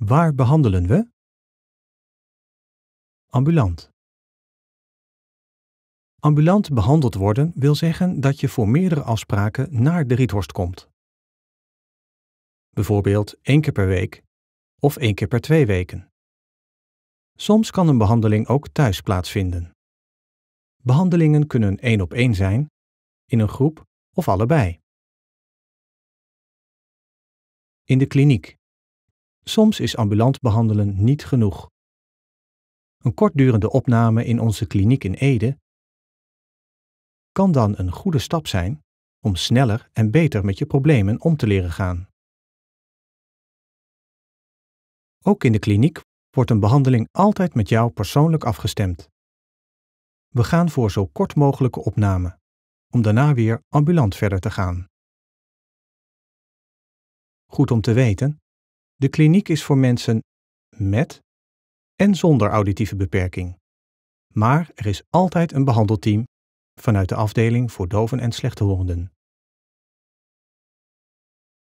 Waar behandelen we? Ambulant. Ambulant behandeld worden wil zeggen dat je voor meerdere afspraken naar de riethorst komt. Bijvoorbeeld één keer per week of één keer per twee weken. Soms kan een behandeling ook thuis plaatsvinden. Behandelingen kunnen één op één zijn, in een groep of allebei. In de kliniek. Soms is ambulant behandelen niet genoeg. Een kortdurende opname in onze kliniek in Ede kan dan een goede stap zijn om sneller en beter met je problemen om te leren gaan. Ook in de kliniek wordt een behandeling altijd met jou persoonlijk afgestemd. We gaan voor zo kort mogelijke opname, om daarna weer ambulant verder te gaan. Goed om te weten, de kliniek is voor mensen met en zonder auditieve beperking. Maar er is altijd een behandelteam vanuit de afdeling voor doven en slechthorenden.